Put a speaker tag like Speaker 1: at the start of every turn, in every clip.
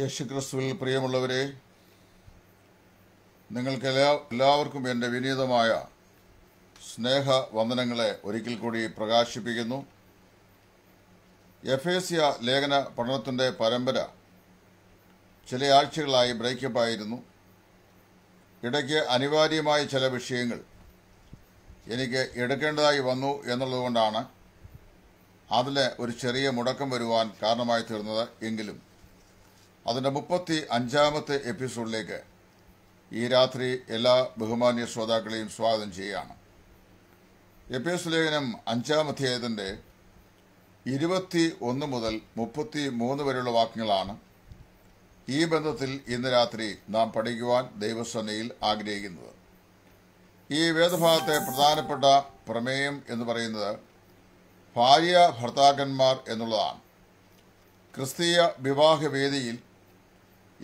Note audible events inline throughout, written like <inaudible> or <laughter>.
Speaker 1: യേശുക്രിസ്തുവിൽ പ്രിയമുള്ളവരെ നിങ്ങൾക്ക് എല്ലാ എല്ലാവർക്കും എൻ്റെ വിനീതമായ സ്നേഹ വന്ദനങ്ങളെ ഒരിക്കൽ കൂടി പ്രകാശിപ്പിക്കുന്നു എഫേസ്യ ലേഖന പഠനത്തിൻ്റെ പരമ്പര ചില ആഴ്ചകളായി ബ്രേക്കപ്പായിരുന്നു ഇടയ്ക്ക് അനിവാര്യമായ ചില വിഷയങ്ങൾ എനിക്ക് എടുക്കേണ്ടതായി വന്നു എന്നുള്ളതുകൊണ്ടാണ് അതിലെ ഒരു ചെറിയ മുടക്കം വരുവാൻ കാരണമായി തീർന്നത് എങ്കിലും അതിൻ്റെ മുപ്പത്തി അഞ്ചാമത്തെ എപ്പിസോഡിലേക്ക് ഈ രാത്രി എല്ലാ ബഹുമാന്യ ശ്രോതാക്കളെയും സ്വാഗതം ചെയ്യുകയാണ് എപ്പിസോഡ് ലേഖനം അഞ്ചാമധ്യായത്തിൻ്റെ ഇരുപത്തി ഒന്ന് മുതൽ മുപ്പത്തി മൂന്ന് വരെയുള്ള വാക്യങ്ങളാണ് ഈ ബന്ധത്തിൽ ഇന്ന് രാത്രി നാം പഠിക്കുവാൻ ദൈവസേനയിൽ ആഗ്രഹിക്കുന്നത് ഈ വേദഭാഗത്തെ പ്രധാനപ്പെട്ട പ്രമേയം എന്ന് പറയുന്നത് ഭാര്യ ഭർത്താക്കന്മാർ എന്നുള്ളതാണ് ക്രിസ്തീയ വിവാഹവേദിയിൽ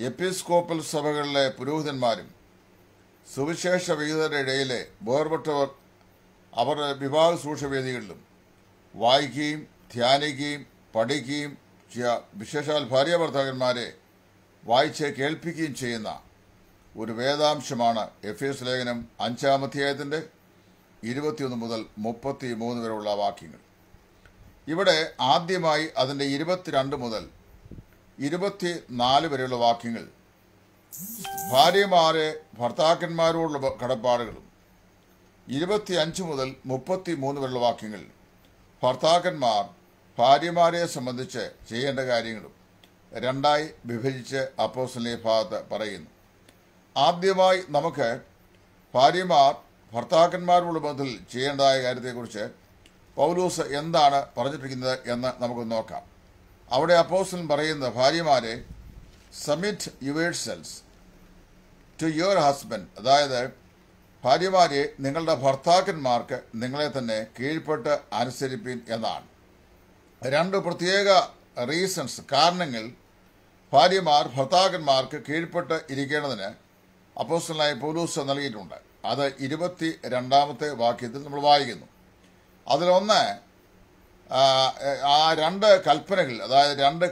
Speaker 1: എപ്പിസ്കോപ്പൽ സഭകളിലെ പുരോഹിതന്മാരും സുവിശേഷ വിഹിതരുടെ ഇടയിലെ വേർപെട്ടവർ അവരുടെ വിവാഹ സൂക്ഷ്യവേദികളിലും വായിക്കുകയും ധ്യാനിക്കുകയും പഠിക്കുകയും വിശേഷാൽ ഭാര്യ ഭർത്താക്കന്മാരെ വായിച്ച് കേൾപ്പിക്കുകയും ചെയ്യുന്ന ഒരു വേദാംശമാണ് എഫ് എസ് ലേഖനം അഞ്ചാം അധ്യായത്തിന്റെ ഇരുപത്തിയൊന്ന് മുതൽ മുപ്പത്തി മൂന്ന് വരെയുള്ള വാക്യങ്ങൾ ഇവിടെ ആദ്യമായി അതിന്റെ ഇരുപത്തിരണ്ട് മുതൽ ഇരുപത്തി നാല് വരെയുള്ള വാക്യങ്ങൾ ഭാര്യമാരെ ഭർത്താക്കന്മാരോടുള്ള കടപ്പാടുകളും ഇരുപത്തി അഞ്ച് മുതൽ മുപ്പത്തി മൂന്ന് വരെയുള്ള വാക്യങ്ങൾ ഭർത്താക്കന്മാർ ഭാര്യമാരെ സംബന്ധിച്ച് ചെയ്യേണ്ട കാര്യങ്ങളും രണ്ടായി വിഭജിച്ച് അപ്പോസലിനെ ഭാഗത്ത് പറയുന്നു ആദ്യമായി നമുക്ക് ഭാര്യമാർ ഭർത്താക്കന്മാരോട് ബന്ധത്തിൽ ചെയ്യേണ്ടതായ കാര്യത്തെക്കുറിച്ച് പൗലൂസ് എന്താണ് പറഞ്ഞിട്ടിരിക്കുന്നത് എന്ന് നമുക്ക് നോക്കാം അവിടെ അപ്പോസ്റ്റൻ പറയുന്ന ഭാര്യമാരെ submit your selves to your husband അതായത് ഭാര്യമാരെ നിങ്ങളുടെ ഭർത്താക്കന്മാർക്ക് നിങ്ങളെ തന്നെ കീഴ്പ്പെട്ട് അനുസരിപ്പിൻ എന്നാണ് രണ്ട് പ്രത്യേക റീസൺസ് കാരണങ്ങൾ ഭാര്യമാർ ഭർത്താക്കന്മാർക്ക് കീഴ്പ്പെട്ട് ഇരിക്കേണ്ടതിന് അപ്പോസ്റ്റലായ പോലൂസ് നൽകിയിട്ടുണ്ട് അത് ഇരുപത്തി രണ്ടാമത്തെ വാക്യത്തിൽ നമ്മൾ വായിക്കുന്നു അതിലൊന്ന് ആ രണ്ട് കൽപ്പനകൾ അതായത് രണ്ട്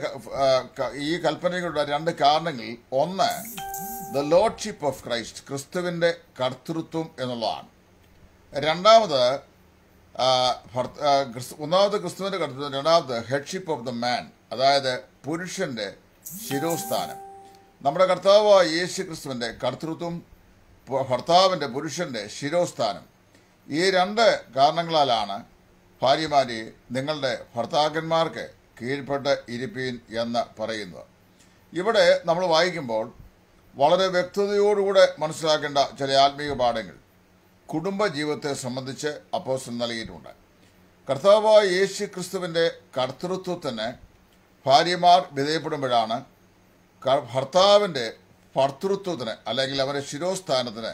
Speaker 1: ഈ കൽപ്പനകളുടെ രണ്ട് കാരണങ്ങൾ ഒന്ന് ദ ലോഡ്ഷിപ്പ് ഓഫ് ക്രൈസ്റ്റ് ക്രിസ്തുവിൻ്റെ കർത്തൃത്വം എന്നുള്ളതാണ് രണ്ടാമത് ഒന്നാമത് ക്രിസ്തുവിൻ്റെ കർത്തൃത്വം രണ്ടാമത് ഹെഡ്ഷിപ്പ് ഓഫ് ദ മാൻ അതായത് പുരുഷൻ്റെ ശിരോസ്ഥാനം നമ്മുടെ കർത്താവായ യേശു ക്രിസ്തുവിൻ്റെ കർത്തൃത്വം ഭർത്താവിൻ്റെ പുരുഷൻ്റെ ശിരോസ്ഥാനം ഈ രണ്ട് കാരണങ്ങളാലാണ് ഭാര്യമാരെ നിങ്ങളുടെ ഭർത്താക്കന്മാർക്ക് കീഴ്പ്പെട്ട് ഇരിപ്പീൻ എന്ന് പറയുന്നത് ഇവിടെ നമ്മൾ വായിക്കുമ്പോൾ വളരെ വ്യക്തതയോടുകൂടെ മനസ്സിലാക്കേണ്ട ചില ആത്മീയ പാഠങ്ങൾ കുടുംബജീവിതത്തെ സംബന്ധിച്ച് അപ്പോസൻ നൽകിയിട്ടുണ്ട് കർത്താവായ യേശു ക്രിസ്തുവിൻ്റെ കർത്തൃത്വത്തിന് ഭാര്യമാർ വിധേയപ്പെടുമ്പോഴാണ് ഭർത്താവിൻ്റെ ഭർത്തൃത്വത്തിന് അല്ലെങ്കിൽ അവരുടെ ശിരോസ്ഥാനത്തിന്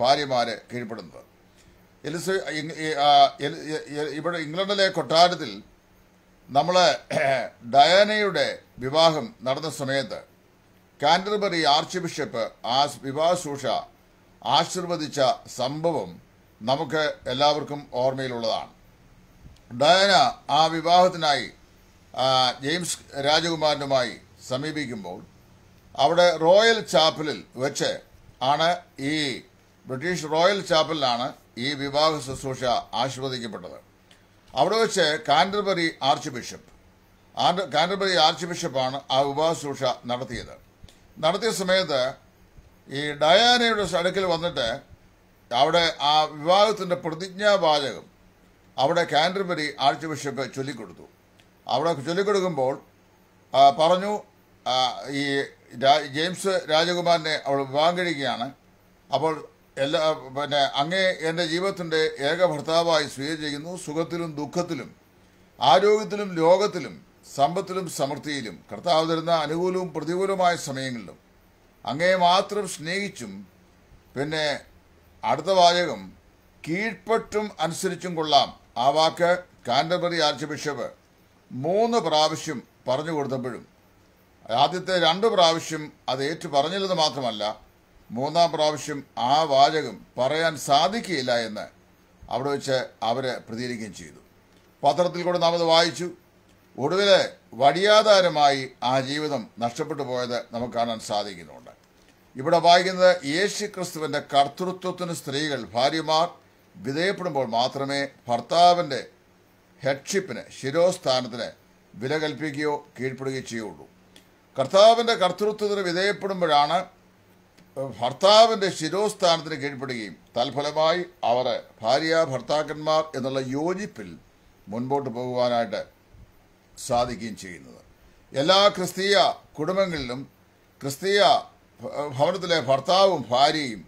Speaker 1: ഭാര്യമാരെ കീഴ്പ്പെടുന്നത് എലിസ ഇവിടെ ഇംഗ്ലണ്ടിലെ കൊട്ടാരത്തിൽ നമ്മൾ <clears throat> ഡയാനയുടെ വിവാഹം നടന്ന സമയത്ത് കാൻഡർബറി ആർച്ച് ബിഷപ്പ് ആ വിവാഹ ശൂഷ ആശീർവദിച്ച സംഭവം നമുക്ക് എല്ലാവർക്കും ഓർമ്മയിലുള്ളതാണ് ഡയാന ആ വിവാഹത്തിനായി ജെയിംസ് രാജകുമാരനുമായി സമീപിക്കുമ്പോൾ അവിടെ റോയൽ ചാപ്പലിൽ വെച്ച് ആണ് ഈ ബ്രിട്ടീഷ് റോയൽ ചാപ്പലിലാണ് ഈ വിവാഹ ശുശ്രൂഷ ആശീർവദിക്കപ്പെട്ടത് അവിടെ വെച്ച് Canterbury archbishop Canterbury arch ബിഷപ്പാണ് ആ വിവാഹ ശുശ്രൂഷ നടത്തിയത് നടത്തിയ സമയത്ത് ഈ ഡയാനയുടെ അടുക്കൽ വന്നിട്ട് അവിടെ ആ വിവാഹത്തിൻ്റെ പ്രതിജ്ഞാവാചകം അവിടെ കാൻഡർബറി ആർച്ച് ബിഷപ്പ് ചൊല്ലിക്കൊടുത്തു അവിടെ ചൊല്ലിക്കൊടുക്കുമ്പോൾ പറഞ്ഞു ഈ ജെയിംസ് രാജകുമാരനെ അവൾ വിവാഹം കഴിക്കുകയാണ് അപ്പോൾ എല്ലാ പിന്നെ അങ്ങേ എൻ്റെ ജീവിതത്തിൻ്റെ ഏക ഭർത്താവായി സ്വീകരിച്ചിരിക്കുന്നു സുഖത്തിലും ദുഃഖത്തിലും ആരോഗ്യത്തിലും രോഗത്തിലും സമ്പത്തിലും സമൃദ്ധിയിലും കർത്താവ് തരുന്ന അനുകൂലവും പ്രതികൂലവുമായ സമയങ്ങളിലും അങ്ങേ മാത്രം സ്നേഹിച്ചും പിന്നെ അടുത്ത വാചകം കീഴ്പ്പെട്ടും അനുസരിച്ചും കൊള്ളാം ആ വാക്ക് കാൻഡബറി ആർച്ച് ബിഷപ്പ് മൂന്ന് പ്രാവശ്യം പറഞ്ഞു കൊടുത്തപ്പോഴും ആദ്യത്തെ രണ്ട് പ്രാവശ്യം അത് ഏറ്റു പറഞ്ഞില്ലെന്ന് മാത്രമല്ല മൂന്നാം പ്രാവശ്യം ആ വാചകം പറയാൻ സാധിക്കുകയില്ല എന്ന് അവിടെ വെച്ച് അവർ പ്രതികരിക്കുകയും ചെയ്തു പത്രത്തിൽ കൂടെ നാം അത് വായിച്ചു ഒടുവിൽ വടിയാധാരമായി ആ ജീവിതം നഷ്ടപ്പെട്ടു പോയത് നമുക്ക് കാണാൻ സാധിക്കുന്നുണ്ട് ഇവിടെ വായിക്കുന്നത് യേശു ക്രിസ്തുവിൻ്റെ കർത്തൃത്വത്തിന് സ്ത്രീകൾ ഭാര്യമാർ വിധേയപ്പെടുമ്പോൾ മാത്രമേ ഭർത്താവിൻ്റെ ഹെഡ്ഷിപ്പിന് ശിരോസ്ഥാനത്തിന് വില കൽപ്പിക്കുകയോ കീഴ്പ്പെടുകയോ ചെയ്യുള്ളൂ കർത്താവിൻ്റെ കർത്തൃത്വത്തിന് വിധേയപ്പെടുമ്പോഴാണ് ഭർത്താവിന്റെ ശിരോസ്ഥാനത്തിന് കീഴ്പ്പെടുകയും തൽഫലമായി അവർ ഭാര്യ ഭർത്താക്കന്മാർ എന്നുള്ള യോജിപ്പിൽ മുൻപോട്ട് പോകുവാനായിട്ട് സാധിക്കുകയും ചെയ്യുന്നത് എല്ലാ ക്രിസ്തീയ കുടുംബങ്ങളിലും ക്രിസ്തീയ ഭവനത്തിലെ ഭർത്താവും ഭാര്യയും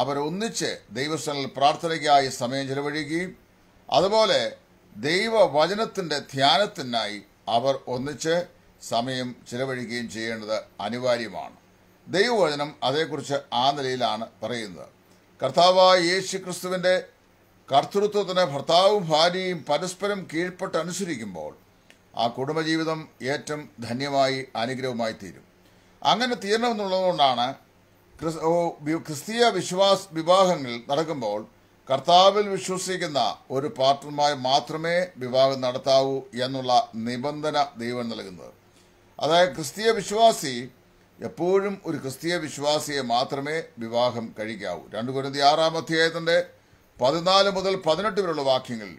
Speaker 1: അവരൊന്നിച്ച് ദൈവസ്ഥനിൽ പ്രാർത്ഥനയ്ക്കായി സമയം ചെലവഴിക്കുകയും അതുപോലെ ദൈവവചനത്തിൻ്റെ ധ്യാനത്തിനായി അവർ ഒന്നിച്ച് സമയം ചിലവഴിക്കുകയും ചെയ്യേണ്ടത് അനിവാര്യമാണ് ദൈവവചനം അതേക്കുറിച്ച് ആ നിലയിലാണ് പറയുന്നത് കർത്താവായ യേശു ക്രിസ്തുവിൻ്റെ കർത്തൃത്വത്തിന് ഭർത്താവും ഭാര്യയും പരസ്പരം കീഴ്പ്പെട്ട് അനുസരിക്കുമ്പോൾ ആ കുടുംബജീവിതം ഏറ്റവും ധന്യമായി അനുഗ്രഹമായി തീരും അങ്ങനെ തീരണമെന്നുള്ളതുകൊണ്ടാണ് ക്രിസ്തീയ വിശ്വാസ വിവാഹങ്ങൾ നടക്കുമ്പോൾ കർത്താവിൽ വിശ്വസിക്കുന്ന ഒരു പാർട്ടണർമായി മാത്രമേ വിവാഹം നടത്താവൂ എന്നുള്ള നിബന്ധന ദൈവം നൽകുന്നത് അതായത് ക്രിസ്തീയ വിശ്വാസി എപ്പോഴും ഒരു ക്രിസ്തീയ വിശ്വാസിയെ മാത്രമേ വിവാഹം കഴിക്കാവൂ രണ്ടു കുരുതി ആറാം അധ്യായത്തിൻ്റെ പതിനാല് മുതൽ പതിനെട്ട് വരെയുള്ള വാക്യങ്ങൾ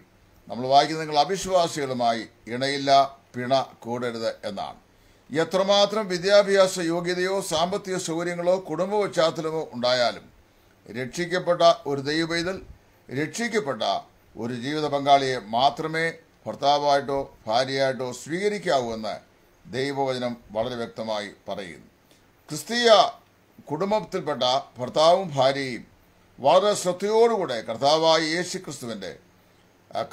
Speaker 1: നമ്മൾ വായിക്കുന്നത് നിങ്ങൾ അവിശ്വാസികളുമായി ഇണയില്ല പിണ കൂടരുത് എന്നാണ് എത്രമാത്രം വിദ്യാഭ്യാസ യോഗ്യതയോ സാമ്പത്തിക സൗകര്യങ്ങളോ കുടുംബ പശ്ചാത്തലമോ ഉണ്ടായാലും രക്ഷിക്കപ്പെട്ട ഒരു ദൈവപൈതൽ രക്ഷിക്കപ്പെട്ട ഒരു ജീവിത പങ്കാളിയെ മാത്രമേ ഭർത്താവായിട്ടോ ഭാര്യയായിട്ടോ സ്വീകരിക്കാവൂ എന്ന് ദൈവവചനം വളരെ വ്യക്തമായി പറയുന്നു ക്രിസ്തീയ കുടുംബത്തിൽപ്പെട്ട ഭർത്താവും ഭാര്യയും വളരെ ശ്രദ്ധയോടുകൂടെ കർത്താവായ യേശു ക്രിസ്തുവിൻ്റെ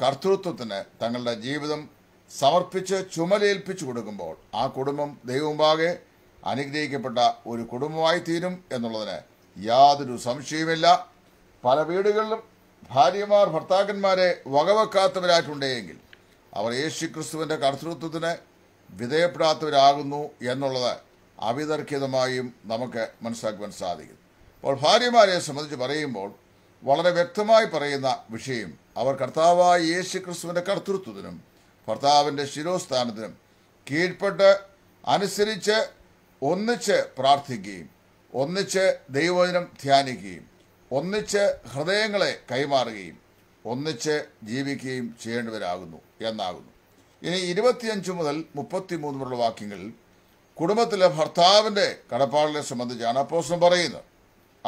Speaker 1: കർത്തൃത്വത്തിന് തങ്ങളുടെ ജീവിതം സമർപ്പിച്ച് ചുമലേൽപ്പിച്ചു കൊടുക്കുമ്പോൾ ആ കുടുംബം ദൈവമുമ്പാകെ അനുഗ്രഹിക്കപ്പെട്ട ഒരു കുടുംബമായി തീരും എന്നുള്ളതിന് യാതൊരു സംശയവുമില്ല പല വീടുകളിലും ഭാര്യമാർ ഭർത്താക്കന്മാരെ വകവെക്കാത്തവരായിട്ടുണ്ടെങ്കിൽ അവർ യേശു ക്രിസ്തുവിൻ്റെ കർത്തൃത്വത്തിന് വിധേയപ്പെടാത്തവരാകുന്നു എന്നുള്ളത് അവിതർക്കിതമായും നമുക്ക് മനസ്സിലാക്കുവാൻ സാധിക്കും അപ്പോൾ ഭാര്യമാരെ സംബന്ധിച്ച് പറയുമ്പോൾ വളരെ വ്യക്തമായി പറയുന്ന വിഷയം അവർ കർത്താവായ യേശു ക്രിസ്തുവിൻ്റെ കർത്തൃത്വത്തിനും ഭർത്താവിൻ്റെ ശിരോസ്ഥാനത്തിനും കീഴ്പ്പെട്ട് അനുസരിച്ച് ഒന്നിച്ച് പ്രാർത്ഥിക്കുകയും ഒന്നിച്ച് ദൈവദിനം ധ്യാനിക്കുകയും ഒന്നിച്ച് ഹൃദയങ്ങളെ കൈമാറുകയും ഒന്നിച്ച് ജീവിക്കുകയും ചെയ്യേണ്ടവരാകുന്നു എന്നാകുന്നു ഇനി ഇരുപത്തിയഞ്ച് മുതൽ മുപ്പത്തി വരെയുള്ള വാക്യങ്ങളിൽ കുടുംബത്തിലെ ഭർത്താവിൻ്റെ കടപ്പാടിനെ സംബന്ധിച്ചാണ് അപ്പോസം പറയുന്നത്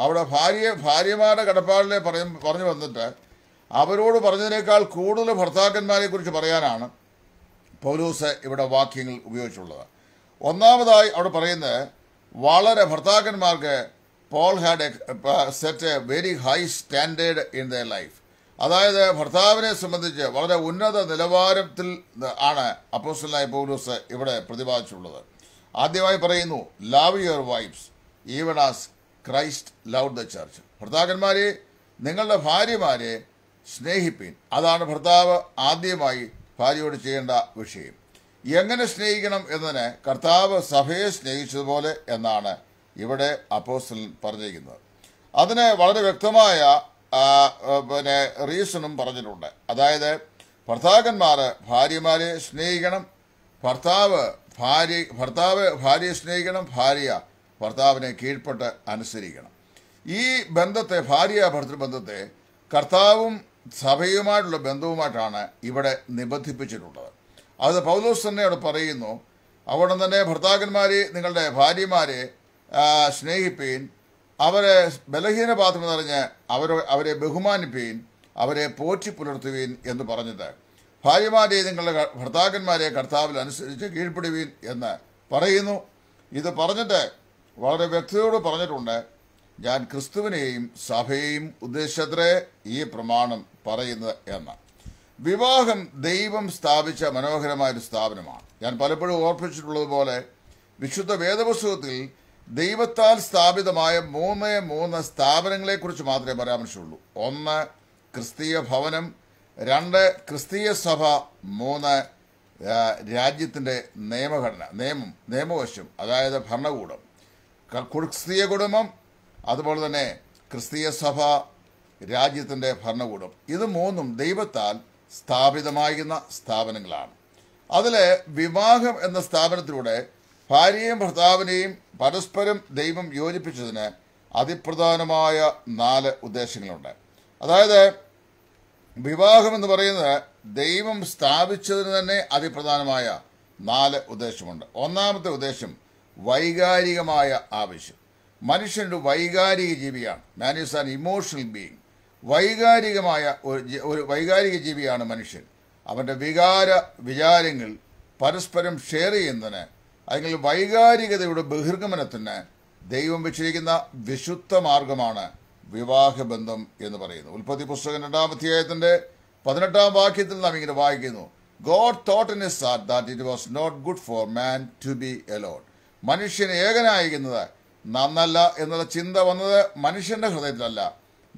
Speaker 1: അവിടെ ഭാര്യയെ ഭാര്യമാരുടെ കടപ്പാടിനെ പറയും പറഞ്ഞു വന്നിട്ട് അവരോട് പറഞ്ഞതിനേക്കാൾ കൂടുതൽ ഭർത്താക്കന്മാരെ കുറിച്ച് പറയാനാണ് പൗലൂസ് ഇവിടെ വാക്യങ്ങൾ ഉപയോഗിച്ചുള്ളത് ഒന്നാമതായി അവിടെ പറയുന്നത് വളരെ ഭർത്താക്കന്മാർക്ക് Paul had a set a very high standard in the life അതായത് ഭർത്താവിനെ സംബന്ധിച്ച് വളരെ ഉന്നത നിലവാരത്തിൽ ആണ് അപ്പോസ്റ്റലായ പൗലൂസ് ഇവിടെ പ്രതിപാദിച്ചിട്ടുള്ളത് ആദ്യമായി പറയുന്നു love your wives even as Christ love the church ഭർത്താക്കന്മാരെ നിങ്ങളുടെ ഭാര്യമാരെ സ്നേഹിപ്പീൻ അതാണ് ഭർത്താവ് ആദ്യമായി ഭാര്യയോട് ചെയ്യേണ്ട വിഷയം എങ്ങനെ സ്നേഹിക്കണം എന്നതിന് കർത്താവ് സഭയെ സ്നേഹിച്ചതുപോലെ എന്നാണ് ഇവിടെ അപ്പോസ്റ്റൽ പറഞ്ഞിരിക്കുന്നത് അതിന് വളരെ വ്യക്തമായ പിന്നെ റീസണും പറഞ്ഞിട്ടുണ്ട് അതായത് ഭർത്താക്കന്മാർ ഭാര്യമാരെ സ്നേഹിക്കണം ഭർത്താവ് ഭാര്യ ഭർത്താവ് ഭാര്യയെ സ്നേഹിക്കണം ഭാര്യ ഭർത്താവിനെ കീഴ്പ്പെട്ട് അനുസരിക്കണം ഈ ബന്ധത്തെ ഭാര്യ ബന്ധത്തെ കർത്താവും സഭയുമായിട്ടുള്ള ബന്ധവുമായിട്ടാണ് ഇവിടെ നിബന്ധിപ്പിച്ചിട്ടുള്ളത് അത് പൗലോസ് തന്നെ അവിടെ പറയുന്നു അവിടെ തന്നെ ഭർത്താക്കന്മാരെ നിങ്ങളുടെ ഭാര്യമാരെ സ്നേഹിപ്പീൻ അവരെ ബലഹീന പാത്രം നിറഞ്ഞ് അവരെ അവരെ ബഹുമാനിപ്പീൻ അവരെ പോറ്റി പുലർത്തുവീൻ എന്ന് പറഞ്ഞിട്ട് ഭാര്യമാരെ നിങ്ങളുടെ ഭർത്താക്കന്മാരെ കർത്താവിൽ അനുസരിച്ച് കീഴ്പ്പെടുവീൻ എന്ന് പറയുന്നു ഇത് പറഞ്ഞിട്ട് വളരെ വ്യക്തതയോട് പറഞ്ഞിട്ടുണ്ട് ഞാൻ ക്രിസ്തുവിനെയും സഭയെയും ഉദ്ദേശത്തിലെ ഈ പ്രമാണം പറയുന്നത് എന്ന് വിവാഹം ദൈവം സ്ഥാപിച്ച മനോഹരമായൊരു സ്ഥാപനമാണ് ഞാൻ പലപ്പോഴും ഓർപ്പിച്ചിട്ടുള്ളതുപോലെ വിശുദ്ധ വേദപുസ്തകത്തിൽ ദൈവത്താൽ സ്ഥാപിതമായ മൂന്ന് മൂന്ന് സ്ഥാപനങ്ങളെക്കുറിച്ച് മാത്രമേ പരാമർശമുള്ളൂ ഒന്ന് ക്രിസ്തീയ ഭവനം രണ്ട് ക്രിസ്തീയ സഭ മൂന്ന് രാജ്യത്തിൻ്റെ നിയമഘടന നിയമം നിയമവശം അതായത് ഭരണകൂടം ക്രിസ്തീയ കുടുംബം അതുപോലെ തന്നെ ക്രിസ്തീയ സഭ രാജ്യത്തിൻ്റെ ഭരണകൂടം ഇത് മൂന്നും ദൈവത്താൽ സ്ഥാപിതമാകുന്ന സ്ഥാപനങ്ങളാണ് അതിൽ വിവാഹം എന്ന സ്ഥാപനത്തിലൂടെ ഭാര്യയും ഭർത്താവിനെയും പരസ്പരം ദൈവം യോജിപ്പിച്ചതിന് അതിപ്രധാനമായ നാല് ഉദ്ദേശങ്ങളുണ്ട് അതായത് വിവാഹം എന്ന് പറയുന്നത് ദൈവം സ്ഥാപിച്ചതിന് തന്നെ അതിപ്രധാനമായ നാല് ഉദ്ദേശമുണ്ട് ഒന്നാമത്തെ ഉദ്ദേശം വൈകാരികമായ ആവശ്യം മനുഷ്യൻ്റെ വൈകാരിക ജീവിയാണ് man is an emotional being വൈകാരികമായ ഒരു ഒരു വൈകാരിക ജീവിയാണ് മനുഷ്യൻ അവൻ്റെ വികാര വിചാരങ്ങൾ പരസ്പരം ഷെയർ ചെയ്യുന്നതിന് അല്ലെങ്കിൽ വൈകാരികതയുടെ ബഹിർഗമനത്തിന് ദൈവം വെച്ചിരിക്കുന്ന വിശുദ്ധ മാർഗമാണ് വിവാഹബന്ധം എന്ന് പറയുന്നു ഉൽപ്പത്തി പുസ്തകം രണ്ടാം അധ്യായത്തിന്റെ പതിനെട്ടാം വാക്യത്തിൽ നാം ഇങ്ങനെ വായിക്കുന്നു God thought in his heart that it was not good for man to be alone മനുഷ്യൻ ഏകനായിരിക്കുന്നത് നന്നല്ല എന്നുള്ള ചിന്ത വന്നത് മനുഷ്യന്റെ ഹൃദയത്തിലല്ല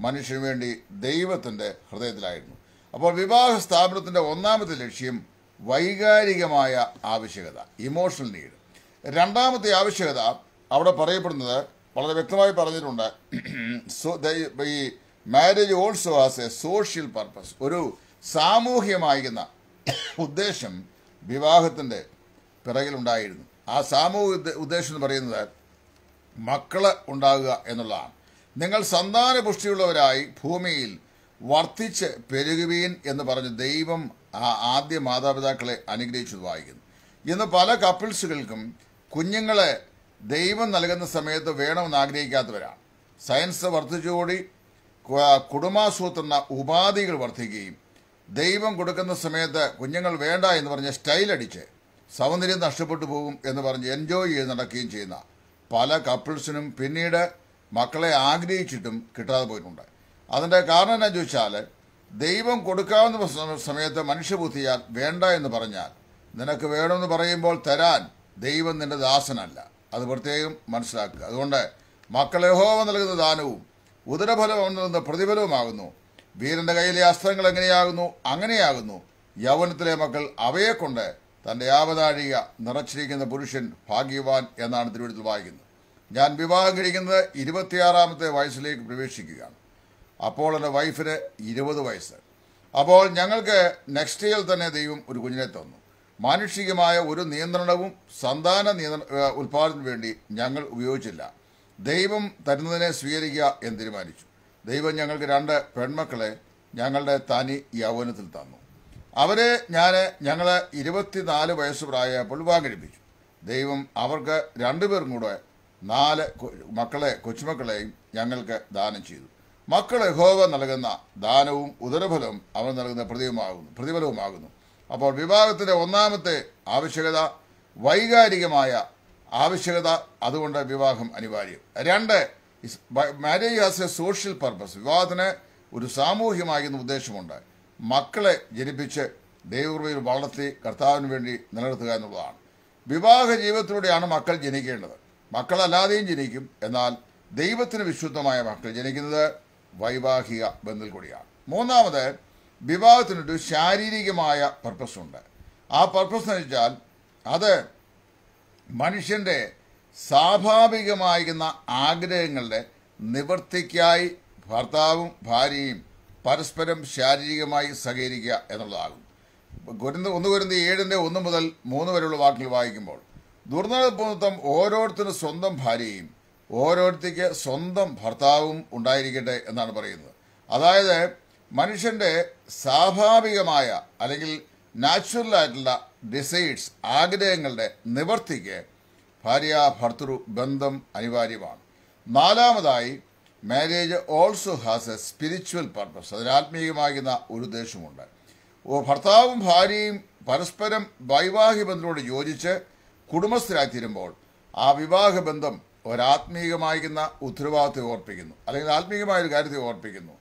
Speaker 1: മനുഷ്യന് വേണ്ടി ദൈവത്തിന്റെ ഹൃദയത്തിലായിരുന്നു അപ്പോൾ വിവാഹ സ്ഥാപനത്തിന്റെ ഒന്നാമത്തെ ലക്ഷ്യം വൈകാരികമായ ആവശ്യകത ഇമോഷണൽ നീഡ് രണ്ടാമത്തെ ആവശ്യകത അവിടെ പറയപ്പെടുന്നത് വളരെ വ്യക്തമായി പറഞ്ഞിട്ടുണ്ട് സോ ദ ഈ marriage also as a social purpose ഒരു സാമൂഹ്യമായിരുന്ന ഉദ്ദേശം വിവാഹത്തിൻ്റെ പിറകിലുണ്ടായിരുന്നു ആ സാമൂഹിക ഉദ്ദേശം എന്ന് പറയുന്നത് മക്കള് ഉണ്ടാകുക എന്നുള്ളതാണ് നിങ്ങൾ സന്താന പുഷ്ടിയുള്ളവരായി ഭൂമിയിൽ വർദ്ധിച്ച് പെരുകുവീൻ എന്ന് പറഞ്ഞ് ദൈവം ആ ആദ്യ മാതാപിതാക്കളെ അനുഗ്രഹിച്ചത് വായിക്കുന്നു ഇന്ന് പല കപ്പിൾസുകൾക്കും കുഞ്ഞുങ്ങളെ ദൈവം നൽകുന്ന സമയത്ത് വേണമെന്ന് ആഗ്രഹിക്കാത്തവരാണ് സയൻസ് വർദ്ധിച്ചുകൂടി കുടുംബാസൂത്രണ ഉപാധികൾ വർദ്ധിക്കുകയും ദൈവം കൊടുക്കുന്ന സമയത്ത് കുഞ്ഞുങ്ങൾ വേണ്ട എന്ന് പറഞ്ഞ് സ്റ്റൈലടിച്ച് സൗന്ദര്യം നഷ്ടപ്പെട്ടു പോകും എന്ന് പറഞ്ഞ് എൻജോയ് ചെയ്ത് നടക്കുകയും ചെയ്യുന്ന പല കപ്പിൾസിനും പിന്നീട് മക്കളെ ആഗ്രഹിച്ചിട്ടും കിട്ടാതെ പോയിട്ടുണ്ട് അതിൻ്റെ കാരണം എന്നാ ചോദിച്ചാൽ ദൈവം കൊടുക്കാവുന്ന സമയത്ത് മനുഷ്യബുദ്ധിയാൽ വേണ്ട എന്ന് പറഞ്ഞാൽ നിനക്ക് വേണമെന്ന് പറയുമ്പോൾ തരാൻ ദൈവം നിന്റെ ദാസനല്ല അത് പ്രത്യേകം മനസ്സിലാക്കുക അതുകൊണ്ട് മക്കൾ യഹോവ നൽകുന്ന ദാനവും ഉദരഫലം അവൻ നൽകുന്ന പ്രതിഫലവുമാകുന്നു വീരന്റെ കയ്യിലെ അസ്ത്രങ്ങൾ എങ്ങനെയാകുന്നു അങ്ങനെയാകുന്നു യൗവനത്തിലെ മക്കൾ അവയെ കൊണ്ട് തന്റെ ആവതാഴിക നിറച്ചിരിക്കുന്ന പുരുഷൻ ഭാഗ്യവാൻ എന്നാണ് തിരുവനന്തപുരത്ത് വായിക്കുന്നത് ഞാൻ വിവാഹം കഴിക്കുന്നത് ഇരുപത്തിയാറാമത്തെ വയസ്സിലേക്ക് പ്രവേശിക്കുകയാണ് അപ്പോൾ എൻ്റെ വൈഫിന് ഇരുപത് വയസ്സ് അപ്പോൾ ഞങ്ങൾക്ക് നെക്സ്റ്റ് ഇയർ തന്നെ ദൈവം ഒരു കുഞ്ഞിനെ തന്നു മാനുഷികമായ ഒരു നിയന്ത്രണവും സന്താന നിയന്ത്ര ഉൽപാദനത്തിന് വേണ്ടി ഞങ്ങൾ ഉപയോഗിച്ചില്ല ദൈവം തരുന്നതിനെ സ്വീകരിക്കുക എന്ന് തീരുമാനിച്ചു ദൈവം ഞങ്ങൾക്ക് രണ്ട് പെൺമക്കളെ ഞങ്ങളുടെ തനി യൗവനത്തിൽ തന്നു അവരെ ഞാൻ ഞങ്ങൾ ഇരുപത്തിനാല് വയസ്സ് പ്രായപ്പോൾ വാങ്ങിപ്പിച്ചു ദൈവം അവർക്ക് രണ്ടുപേരും കൂടെ നാല് മക്കളെ കൊച്ചുമക്കളെയും ഞങ്ങൾക്ക് ദാനം ചെയ്തു മക്കൾ യഹോവ നൽകുന്ന ദാനവും ഉദരഫലം അവൻ നൽകുന്ന പ്രതിയുമാകുന്നു പ്രതിഫലവുമാകുന്നു അപ്പോൾ വിവാഹത്തിൻ്റെ ഒന്നാമത്തെ ആവശ്യകത വൈകാരികമായ ആവശ്യകത അതുകൊണ്ട് വിവാഹം അനിവാര്യം രണ്ട് marriage has a social purpose വിവാഹത്തിന് ഒരു സാമൂഹ്യമാകുന്ന ഉദ്ദേശമുണ്ട് മക്കളെ ജനിപ്പിച്ച് ദൈവകൃപയിൽ വളർത്തി കർത്താവിന് വേണ്ടി നിലനിർത്തുക എന്നുള്ളതാണ് വിവാഹ ജീവിതത്തിലൂടെയാണ് മക്കൾ ജനിക്കേണ്ടത് മക്കളല്ലാതെയും ജനിക്കും എന്നാൽ ദൈവത്തിന് വിശുദ്ധമായ മക്കൾ ജനിക്കുന്നത് വൈവാഹിക ബന്ധിൽ കൂടിയാണ് മൂന്നാമത് വിവാഹത്തിനൊരു ശാരീരികമായ പർപ്പസുണ്ട് ഉണ്ട് ആ പർപ്പസ് എന്ന് വെച്ചാൽ അത് മനുഷ്യൻ്റെ സ്വാഭാവികമായിരുന്ന ആഗ്രഹങ്ങളുടെ നിവൃത്തിക്കായി ഭർത്താവും ഭാര്യയും പരസ്പരം ശാരീരികമായി സഹകരിക്കുക എന്നുള്ളതാകും ഗുരുന്ന് ഒന്ന് ഗുരുന്ന് ഏഴിൻ്റെ ഒന്ന് മുതൽ മൂന്ന് വരെയുള്ള വാക്കിൽ വായിക്കുമ്പോൾ ദുർനടപ്പുത്വം ഓരോരുത്തരും സ്വന്തം ഭാര്യയും ഓരോരുത്തർക്ക് സ്വന്തം ഭർത്താവും ഉണ്ടായിരിക്കട്ടെ എന്നാണ് പറയുന്നത് അതായത് മനുഷ്യന്റെ സ്വാഭാവികമായ അല്ലെങ്കിൽ നാച്ചുറൽ ആയിട്ടുള്ള ഡിസൈഡ്സ് ആഗ്രഹങ്ങളുടെ നിവർത്തിക്ക് ഭാര്യ ഭർത്തൃ ബന്ധം അനിവാര്യമാണ് നാലാമതായി marriage also has a spiritual purpose അതിന് ആത്മീയമാകുന്ന ഒരു ഉദ്ദേശമുണ്ട് ഭർത്താവും ഭാര്യയും പരസ്പരം വൈവാഹിക ബന്ധത്തോട് യോജിച്ച് കുടുംബസ്ഥരായിത്തീരുമ്പോൾ ആ വിവാഹ ബന്ധം ഒരാത്മീകമായിരിക്കുന്ന ഉത്തരവാദിത്വം ഓർപ്പിക്കുന്നു അല്ലെങ്കിൽ ആത്മീയമായ ഒരു കാര്യത്തെ ഓർപ്പിക്കുന്നു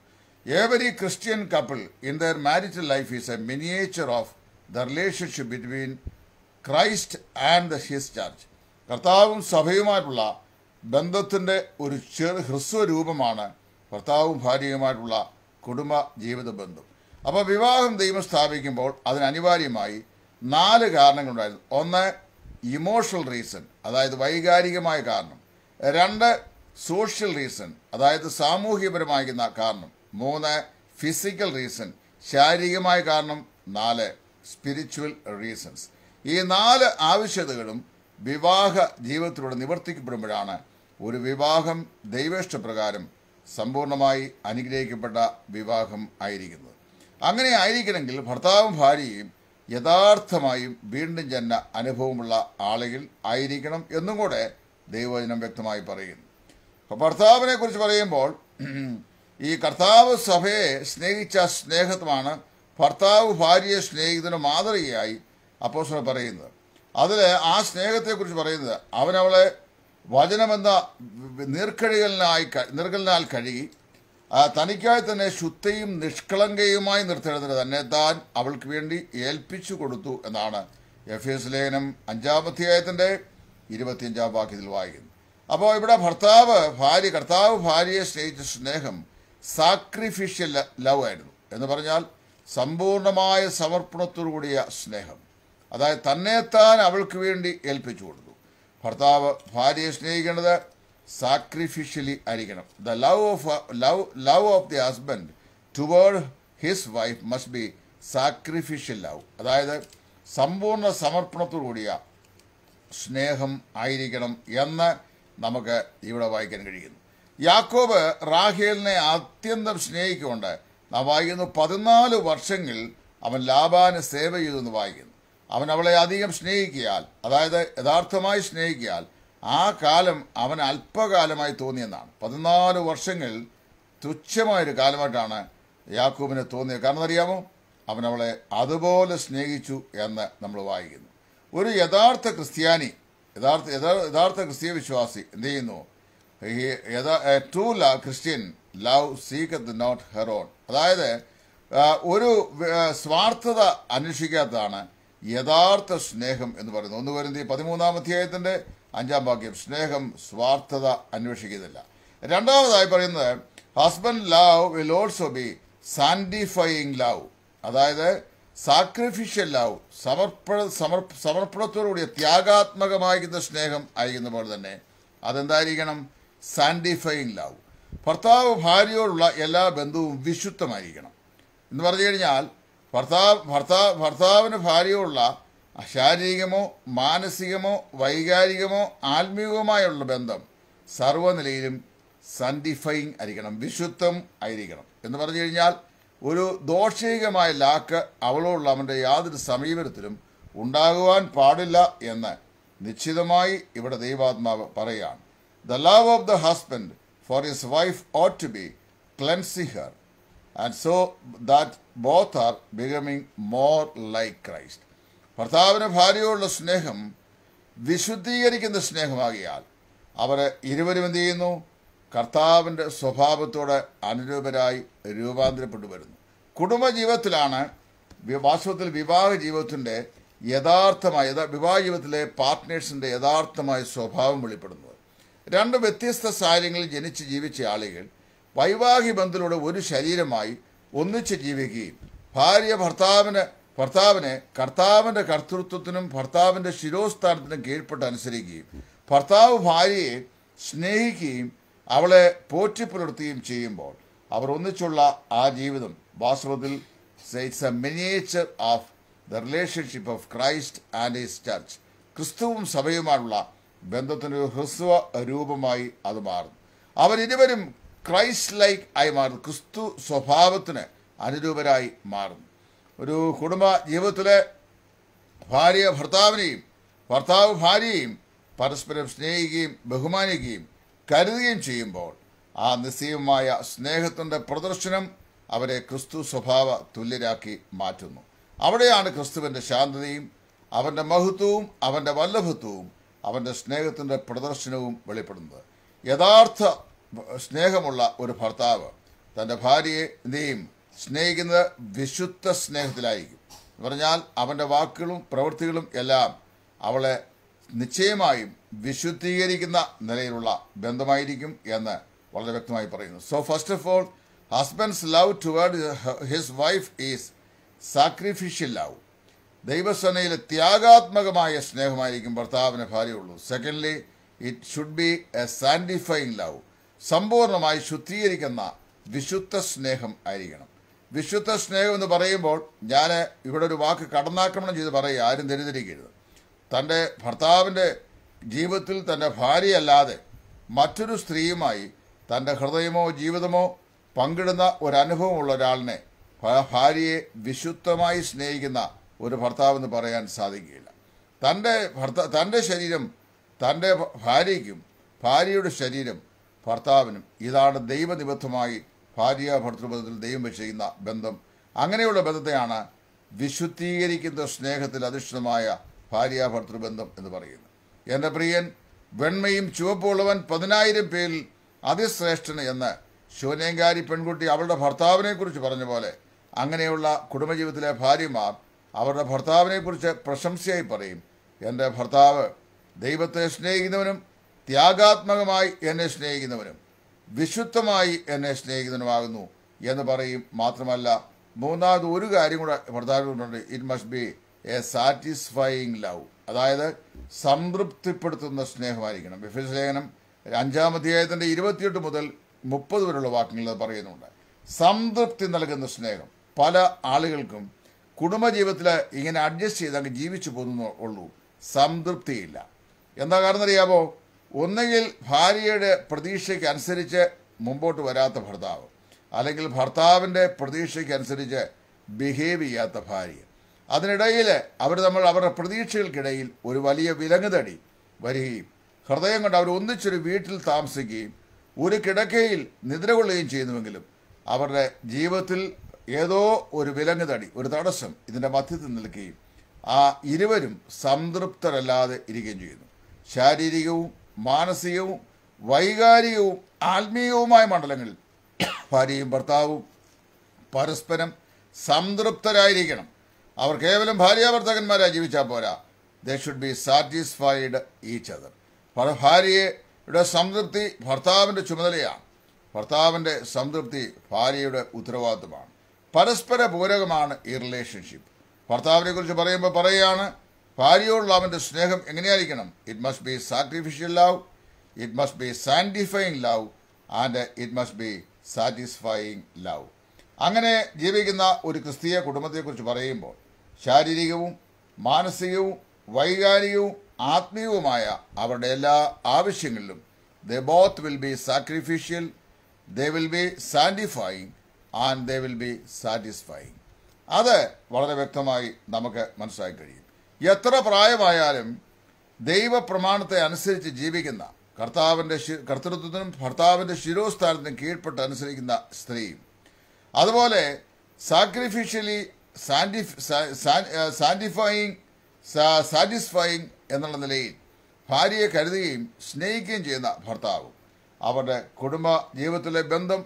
Speaker 1: Every Christian couple in their marital life is a miniature of the relationship between Christ and his church കർത്താവും സഭയുമായിട്ടുള്ള ബന്ധത്തിൻ്റെ ഒരു ചെറു ഹ്രസ്വരൂപമാണ് ഭർത്താവും ഭാര്യയുമായിട്ടുള്ള കുടുംബ ജീവിത ബന്ധം അപ്പോൾ വിവാഹം ദൈവം സ്ഥാപിക്കുമ്പോൾ അതിനനിവാര്യമായി നാല് കാരണങ്ങളുണ്ടായിരുന്നു ഒന്ന് ഇമോഷണൽ റീസൺ അതായത് വൈകാരികമായ കാരണം രണ്ട് സോഷ്യൽ റീസൺ അതായത് സാമൂഹ്യപരമായിരിക്കുന്ന കാരണം മൂന്ന് ഫിസിക്കൽ റീസൺ ശാരീരികമായ കാരണം നാല് സ്പിരിച്വൽ റീസൺസ് ഈ നാല് ആവശ്യതകളും വിവാഹ ജീവിതത്തിലൂടെ നിവർത്തിക്കപ്പെടുമ്പോഴാണ് ഒരു വിവാഹം ദൈവേഷ്ടപ്രകാരം സമ്പൂർണമായി അനുഗ്രഹിക്കപ്പെട്ട വിവാഹം ആയിരിക്കുന്നത് അങ്ങനെ ആയിരിക്കണമെങ്കിൽ ഭർത്താവും ഭാര്യയും യഥാർത്ഥമായും വീണ്ടും ജന്മ അനുഭവമുള്ള ആളുകൾ ആയിരിക്കണം എന്നും കൂടെ ദൈവവചനം വ്യക്തമായി പറയുന്നു ഭർത്താവിനെ കുറിച്ച് പറയുമ്പോൾ ഈ കർത്താവ് സഭയെ സ്നേഹിച്ച സ്നേഹത്വമാണ് ഭർത്താവ് ഭാര്യയെ സ്നേഹിക്കുന്നതിന് മാതൃകയായി അപ്പോസ്റ്റർ പറയുന്നത് അതിൽ ആ സ്നേഹത്തെക്കുറിച്ച് പറയുന്നത് അവനവളെ വചനമെന്ന നീർക്കഴികളിനായി നീർക്കലിനാൽ കഴുകി തനിക്കായി തന്നെ ശുദ്ധയും നിഷ്കളങ്കയുമായി നിർത്തേണ്ടതിന് തന്നെ താൻ അവൾക്ക് വേണ്ടി ഏൽപ്പിച്ചു കൊടുത്തു എന്നാണ് എഫ് എസ് ലേഖനം അഞ്ചാമധ്യായത്തിൻ്റെ ഇരുപത്തിയഞ്ചാം വാക്യത്തിൽ വായിക്കുന്നത് അപ്പോൾ ഇവിടെ ഭർത്താവ് ഭാര്യ കർത്താവ് ഭാര്യയെ സ്നേഹിച്ച സ്നേഹം സാക്രിഫിഷ്യൽ ലവ് ആയിരുന്നു എന്ന് പറഞ്ഞാൽ സമ്പൂർണമായ സമർപ്പണത്തോടുകൂടിയ സ്നേഹം അതായത് തന്നെത്താൻ അവൾക്ക് വേണ്ടി ഏൽപ്പിച്ചു കൊടുത്തു ഭർത്താവ് ഭാര്യയെ സ്നേഹിക്കേണ്ടത് സാക്രിഫിഷ്യലി ആയിരിക്കണം the love of love love of the husband toward his wife must be sacrificial love അതായത് സമ്പൂർണ്ണ സമർപ്പണത്തോടുകൂടിയ സ്നേഹം ആയിരിക്കണം എന്ന് നമുക്ക് ഇവിടെ വായിക്കാൻ കഴിയുന്നു യാക്കോബ് റാഹേലിനെ അത്യന്തം സ്നേഹിക്കുകൊണ്ട് നാം വായിക്കുന്നു പതിനാല് വർഷങ്ങൾ അവൻ ലാബാന് സേവ ചെയ്തെന്ന് വായിക്കുന്നു അവൻ അവളെ അധികം സ്നേഹിക്കിയാൽ അതായത് യഥാർത്ഥമായി സ്നേഹിക്കിയാൽ ആ കാലം അവൻ അല്പകാലമായി തോന്നിയെന്നാണ് പതിനാല് വർഷങ്ങൾ തുച്ഛമായൊരു കാലമായിട്ടാണ് യാക്കൂബിന് തോന്നിയത് കാരണം അറിയാമോ അവൻ അവളെ അതുപോലെ സ്നേഹിച്ചു എന്ന് നമ്മൾ വായിക്കുന്നു ഒരു യഥാർത്ഥ ക്രിസ്ത്യാനി യഥാർത്ഥ യഥാർത്ഥ ക്രിസ്തീയ വിശ്വാസി എന്ത് ചെയ്യുന്നു true love Christian love seeketh not her own അതായത് ഒരു സ്വാർത്ഥത അന്വേഷിക്കാത്തതാണ് യഥാർത്ഥ സ്നേഹം എന്ന് പറയുന്നത് ഒന്ന് വരുന്നത് പതിമൂന്നാം അധ്യായത്തിന്റെ അഞ്ചാം വാക്യം സ്നേഹം സ്വാർത്ഥത അന്വേഷിക്കുന്നില്ല രണ്ടാമതായി പറയുന്നത് husband love will also be sanctifying love അതായത് സാക്രിഫിഷ്യൽ ലവ് സമർപ്പണ സമർ സമർപ്പണത്തോടുകൂടിയ ത്യാഗാത്മകമായിരിക്കുന്ന സ്നേഹം ആയിരിക്കുന്ന പോലെ തന്നെ അതെന്തായിരിക്കണം സാൻഡിഫൈങ് ലവ് ഭർത്താവ് ഭാര്യയോടുള്ള എല്ലാ ബന്ധവും വിശുദ്ധമായിരിക്കണം എന്ന് പറഞ്ഞു കഴിഞ്ഞാൽ ഭർത്താവ് ഭർത്താവ് ഭർത്താവിന് ഭാര്യയോടുള്ള ശാരീരികമോ മാനസികമോ വൈകാരികമോ ആത്മീയവുമായുള്ള ബന്ധം സർവനിലയിലും സന്റിഫൈങ് ആയിരിക്കണം വിശുദ്ധം ആയിരിക്കണം എന്ന് പറഞ്ഞു കഴിഞ്ഞാൽ ഒരു ദോഷകമായ ലാക്ക് അവളോടുള്ള അവൻ്റെ യാതൊരു സമീപനത്തിലും ഉണ്ടാകുവാൻ പാടില്ല എന്ന് നിശ്ചിതമായി ഇവിടെ ദൈവാത്മാവ് പറയുകയാണ് The love of the husband for his wife ought to be cleansing her, and so that both are becoming more like Christ. ഭർത്താവിന് ഭാര്യയോടുള്ള സ്നേഹം വിശുദ്ധീകരിക്കുന്ന സ്നേഹമാകിയാൽ അവർ ഇരുവരും എന്ത് ചെയ്യുന്നു കർത്താവിൻ്റെ സ്വഭാവത്തോട് അനുരൂപരായി രൂപാന്തരപ്പെട്ടു വരുന്നു കുടുംബജീവിതത്തിലാണ് വാസ്തവത്തിൽ വിവാഹ ജീവിതത്തിൻ്റെ യഥാർത്ഥമായ വിവാഹ ജീവിതത്തിലെ പാർട്ട്നേഴ്സിൻ്റെ യഥാർത്ഥമായ സ്വഭാവം വെളിപ്പെടുന്നത് രണ്ട് വ്യത്യസ്ത സാഹചര്യങ്ങളിൽ ജനിച്ച് ജീവിച്ച ആളുകൾ വൈവാഹിക ബന്ധത്തിലൂടെ ഒരു ശരീരമായി ഒന്നിച്ച് ജീവിക്കുകയും ഭാര്യ ഭർത്താവിന് ഭർത്താവിനെ കർത്താവിൻ്റെ കർത്തൃത്വത്തിനും ഭർത്താവിൻ്റെ ശിരോസ്ഥാനത്തിനും കീഴ്പ്പെട്ട് അനുസരിക്കുകയും ഭർത്താവ് ഭാര്യയെ സ്നേഹിക്കുകയും അവളെ പോറ്റിപ്പുലർത്തുകയും ചെയ്യുമ്പോൾ അവർ ഒന്നിച്ചുള്ള ആ ജീവിതം വാസ്തവത്തിൽ it's a miniature of the relationship of Christ and his church ക്രിസ്തുവും സഭയുമായുള്ള ബന്ധത്തിനൊരു ഹ്രസ്വ രൂപമായി അത് മാറുന്നു ഇരുവരും ക്രൈസ്റ്റ് ലൈക്ക് ആയി മാറുന്നു ക്രിസ്തു സ്വഭാവത്തിന് അനുരൂപരായി മാറുന്നു ഒരു കുടുംബ ജീവിതത്തിലെ ഭാര്യ ഭർത്താവിനെയും ഭർത്താവ് ഭാര്യയെയും പരസ്പരം സ്നേഹിക്കുകയും ബഹുമാനിക്കുകയും കരുതുകയും ചെയ്യുമ്പോൾ ആ നിസ്സീയമായ സ്നേഹത്തിൻ്റെ പ്രദർശനം അവരെ ക്രിസ്തു സ്വഭാവ തുല്യരാക്കി മാറ്റുന്നു അവിടെയാണ് ക്രിസ്തുവിൻ്റെ ശാന്തതയും അവൻ്റെ മഹത്വവും അവൻ്റെ വല്ലഭത്വവും അവൻ്റെ സ്നേഹത്തിൻ്റെ പ്രദർശനവും വെളിപ്പെടുന്നത് യഥാർത്ഥ സ്നേഹമുള്ള ഒരു ഭർത്താവ് തൻ്റെ ഭാര്യയെ സ്നേഹിക്കുന്നത് വിശുദ്ധ സ്നേഹത്തിലായിരിക്കും എന്ന് പറഞ്ഞാൽ അവൻ്റെ വാക്കുകളും പ്രവൃത്തികളും എല്ലാം അവളെ നിശ്ചയമായും വിശുദ്ധീകരിക്കുന്ന നിലയിലുള്ള ബന്ധമായിരിക്കും എന്ന് വളരെ വ്യക്തമായി പറയുന്നു so first of all husbands love toward his wife is sacrificial love ദൈവസേനയിലെ ത്യാഗാത്മകമായ സ്നേഹമായിരിക്കും ഭർത്താവിന് ഭാര്യയുള്ളൂ secondly it should be a sanctifying love സമ്പൂർണ്ണമായി ശുദ്ധീകരിക്കുന്ന വിശുദ്ധ സ്നേഹം ആയിരിക്കണം വിശുദ്ധ സ്നേഹം എന്ന് പറയുമ്പോൾ ഞാൻ ഇവിടെ ഒരു വാക്ക് കടന്നാക്രമണം ചെയ്ത് പറയുക ആരും തെരുതിരിക്കരുത് തൻ്റെ ഭർത്താവിൻ്റെ ജീവിതത്തിൽ തൻ്റെ ഭാര്യയല്ലാതെ മറ്റൊരു സ്ത്രീയുമായി തൻ്റെ ഹൃദയമോ ജീവിതമോ പങ്കിടുന്ന ഒരനുഭവമുള്ള ഒരാളിനെ ഭാര്യയെ വിശുദ്ധമായി സ്നേഹിക്കുന്ന ഒരു ഭർത്താവെന്ന് പറയാൻ സാധിക്കുകയില്ല തൻ്റെ ഭർത്ത തൻ്റെ ശരീരം തൻ്റെ ഭാര്യയ്ക്കും ഭാര്യയുടെ ശരീരം ഭർത്താവിനും ഇതാണ് ദൈവനിബദ്ധമായി ഭാര്യ ഭർത്തൃബന്ധത്തിൽ ദൈവം വെച്ചിരിക്കുന്ന ബന്ധം അങ്ങനെയുള്ള ബന്ധത്തെയാണ് വിശുദ്ധീകരിക്കുന്ന സ്നേഹത്തിൽ അധിഷ്ഠിതമായ ഭാര്യ ഭർത്തൃബന്ധം എന്ന് പറയുന്നത് എൻ്റെ പ്രിയൻ വെണ്മയും ചുവപ്പുള്ളവൻ പതിനായിരം പേരിൽ അതിശ്രേഷ്ഠന് എന്ന് ശിവനേങ്കാരി പെൺകുട്ടി അവളുടെ ഭർത്താവിനെക്കുറിച്ച് പറഞ്ഞ പോലെ അങ്ങനെയുള്ള കുടുംബജീവിതത്തിലെ ഭാര്യമാർ അവരുടെ ഭർത്താവിനെക്കുറിച്ച് പ്രശംസയായി പറയും എൻ്റെ ഭർത്താവ് ദൈവത്തെ സ്നേഹിക്കുന്നവനും ത്യാഗാത്മകമായി എന്നെ സ്നേഹിക്കുന്നവനും വിശുദ്ധമായി എന്നെ സ്നേഹിക്കുന്നവനുമാകുന്നു എന്ന് പറയും മാത്രമല്ല മൂന്നാമത് ഒരു കാര്യം കൂടെ ഭർത്താവിനുണ്ട് it must be a satisfying love അതായത് സംതൃപ്തിപ്പെടുത്തുന്ന സ്നേഹമായിരിക്കണം വിഭജലേഖനം അഞ്ചാം അധ്യായത്തിൻ്റെ ഇരുപത്തിയെട്ട് മുതൽ മുപ്പത് വരെയുള്ള വാക്യങ്ങൾ പറയുന്നുണ്ട് സംതൃപ്തി നൽകുന്ന സ്നേഹം പല ആളുകൾക്കും കുടുംബജീവിതത്തിൽ ഇങ്ങനെ അഡ്ജസ്റ്റ് ചെയ്ത് അങ്ങ് ജീവിച്ചു പോകുന്നു ഉള്ളൂ സംതൃപ്തിയില്ല എന്താ കാരണം അറിയാമോ ഒന്നുകിൽ ഭാര്യയുടെ പ്രതീക്ഷയ്ക്ക് അനുസരിച്ച് മുമ്പോട്ട് വരാത്ത ഭർത്താവ് അല്ലെങ്കിൽ ഭർത്താവിൻ്റെ പ്രതീക്ഷയ്ക്ക് അനുസരിച്ച് ബിഹേവ് ചെയ്യാത്ത ഭാര്യ അതിനിടയിൽ അവർ നമ്മൾ അവരുടെ പ്രതീക്ഷകൾക്കിടയിൽ ഒരു വലിയ വിലങ്ങുതടി വരികയും ഹൃദയം കൊണ്ട് അവർ ഒന്നിച്ചൊരു വീട്ടിൽ താമസിക്കുകയും ഒരു കിടക്കയിൽ നിദ്ര കൊള്ളുകയും ചെയ്യുന്നുവെങ്കിലും അവരുടെ ജീവിതത്തിൽ ഏതോ ഒരു തടി ഒരു തടസ്സം ഇതിൻ്റെ മധ്യത്തിൽ നിൽക്കുകയും ആ ഇരുവരും സംതൃപ്തരല്ലാതെ ഇരിക്കുകയും ചെയ്യുന്നു ശാരീരികവും മാനസികവും വൈകാരികവും ആത്മീയവുമായ മണ്ഡലങ്ങളിൽ ഭാര്യയും ഭർത്താവും പരസ്പരം സംതൃപ്തരായിരിക്കണം അവർ കേവലം ഭാര്യാഭർത്താക്കന്മാരായി ജീവിച്ചാൽ പോരാ they should be satisfied each other ഭാര്യയുടെ സംതൃപ്തി ഭർത്താവിൻ്റെ ചുമതലയാണ് ഭർത്താവിൻ്റെ സംതൃപ്തി ഭാര്യയുടെ ഉത്തരവാദിത്വമാണ് പരസ്പര പൂരകമാണ് ഈ റിലേഷൻഷിപ്പ് ഭർത്താവിനെ കുറിച്ച് പറയുമ്പോൾ പറയുകയാണ് ഭാര്യയോടുള്ള അവൻ്റെ സ്നേഹം എങ്ങനെയായിരിക്കണം it must be sacrificial love it must be sanctifying love and it must be satisfying love അങ്ങനെ ജീവിക്കുന്ന ഒരു ക്രിസ്തീയ കുടുംബത്തെക്കുറിച്ച് പറയുമ്പോൾ ശാരീരികവും മാനസികവും വൈകാരികവും ആത്മീയവുമായ അവരുടെ എല്ലാ ആവശ്യങ്ങളിലും the both will be sacrificial they will be sanctifying and they will be satisfying അത് വളരെ വ്യക്തമായി നമുക്ക് മനസ്സിലാക്കി കഴിയും എത്ര പ്രായമായാലും ദൈവ പ്രമാണത്തെ അനുസരിച്ച് ജീവിക്കുന്ന കർത്താവിൻ്റെ കർത്തൃത്വത്തിനും ഭർത്താവിൻ്റെ ശിരോസ്ഥാനത്തിനും കീഴ്പ്പെട്ട് അനുസരിക്കുന്ന സ്ത്രീയും അതുപോലെ സാക്രിഫിഷ്യലി സാൻറ്റിഫ് സാൻറ്റിഫൈയിങ് സാറ്റിസ്ഫൈയിങ് എന്നുള്ള നിലയിൽ ഭാര്യയെ കരുതുകയും സ്നേഹിക്കുകയും ചെയ്യുന്ന ഭർത്താവും അവരുടെ കുടുംബ ജീവിതത്തിലെ ബന്ധം